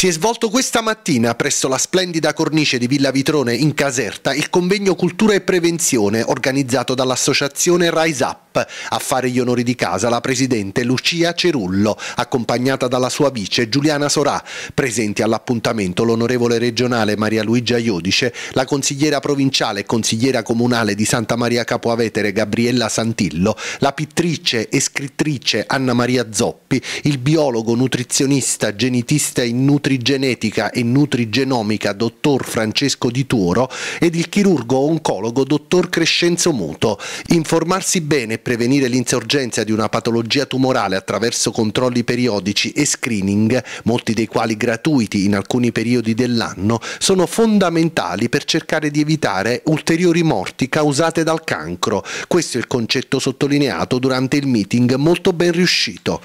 Si è svolto questa mattina presso la splendida cornice di Villa Vitrone in Caserta il convegno Cultura e Prevenzione organizzato dall'associazione Rise Up. A fare gli onori di casa la presidente Lucia Cerullo, accompagnata dalla sua vice Giuliana Sorà. Presenti all'appuntamento l'onorevole regionale Maria Luigia Iodice, la consigliera provinciale e consigliera comunale di Santa Maria Capoavetere Gabriella Santillo, la pittrice e scrittrice Anna Maria Zoppi, il biologo, nutrizionista, genitista e nutrizionista nutrigenetica e nutrigenomica dottor Francesco Di Tuoro ed il chirurgo oncologo dottor Crescenzo Muto. Informarsi bene e prevenire l'insorgenza di una patologia tumorale attraverso controlli periodici e screening, molti dei quali gratuiti in alcuni periodi dell'anno, sono fondamentali per cercare di evitare ulteriori morti causate dal cancro. Questo è il concetto sottolineato durante il meeting molto ben riuscito.